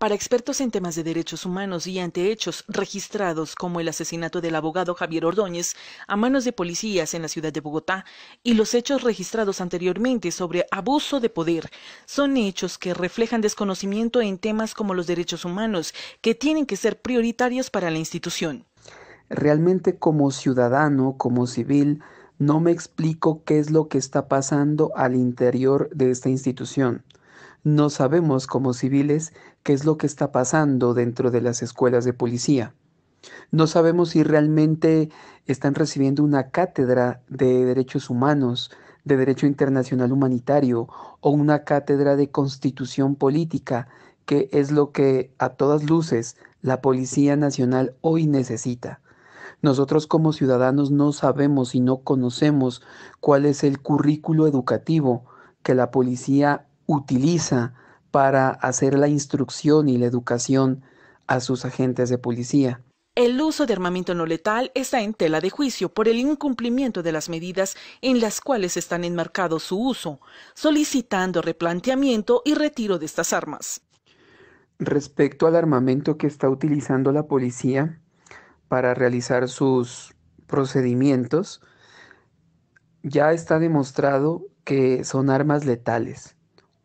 Para expertos en temas de derechos humanos y ante hechos registrados como el asesinato del abogado Javier Ordóñez a manos de policías en la ciudad de Bogotá y los hechos registrados anteriormente sobre abuso de poder, son hechos que reflejan desconocimiento en temas como los derechos humanos, que tienen que ser prioritarios para la institución. Realmente como ciudadano, como civil, no me explico qué es lo que está pasando al interior de esta institución. No sabemos como civiles qué es lo que está pasando dentro de las escuelas de policía. No sabemos si realmente están recibiendo una cátedra de derechos humanos, de derecho internacional humanitario o una cátedra de constitución política, que es lo que a todas luces la Policía Nacional hoy necesita. Nosotros como ciudadanos no sabemos y no conocemos cuál es el currículo educativo que la policía utiliza para hacer la instrucción y la educación a sus agentes de policía. El uso de armamento no letal está en tela de juicio por el incumplimiento de las medidas en las cuales están enmarcados su uso, solicitando replanteamiento y retiro de estas armas. Respecto al armamento que está utilizando la policía para realizar sus procedimientos, ya está demostrado que son armas letales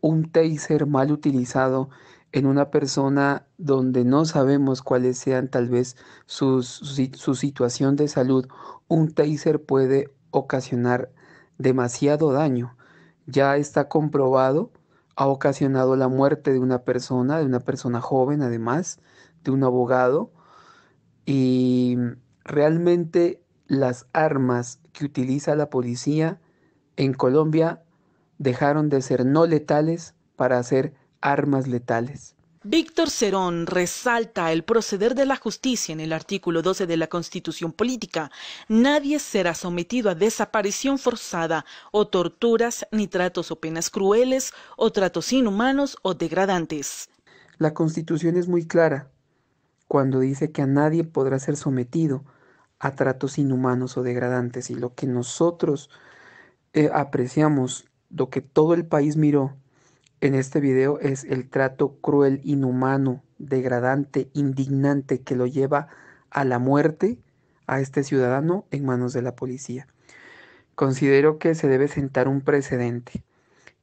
un taser mal utilizado en una persona donde no sabemos cuáles sean tal vez su, situación de salud, un taser puede ocasionar demasiado daño. Ya está comprobado, ha ocasionado la muerte de una persona, de una persona joven además, de un abogado. Y realmente las armas que utiliza la policía en Colombia dejaron de ser no letales para ser armas letales. Víctor Cerón resalta el proceder de la justicia en el artículo 12 de la Constitución Política. Nadie será sometido a desaparición forzada o torturas, ni tratos o penas crueles o tratos inhumanos o degradantes. La Constitución es muy clara cuando dice que a nadie podrá ser sometido a tratos inhumanos o degradantes y lo que nosotros eh, apreciamos lo que todo el país miró en este video es el trato cruel, inhumano, degradante, indignante que lo lleva a la muerte a este ciudadano en manos de la policía. Considero que se debe sentar un precedente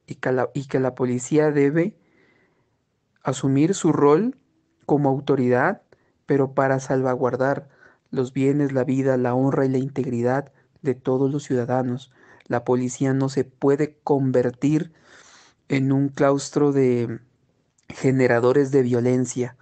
y que la, y que la policía debe asumir su rol como autoridad, pero para salvaguardar los bienes, la vida, la honra y la integridad de todos los ciudadanos. La policía no se puede convertir en un claustro de generadores de violencia.